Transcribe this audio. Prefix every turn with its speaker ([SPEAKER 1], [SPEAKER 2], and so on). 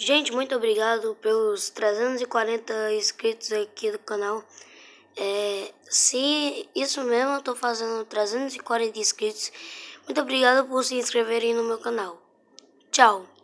[SPEAKER 1] Gente, muito obrigado pelos 340 inscritos aqui do canal. É, se isso mesmo, eu tô fazendo 340 inscritos. Muito obrigado por se inscreverem no meu canal. Tchau!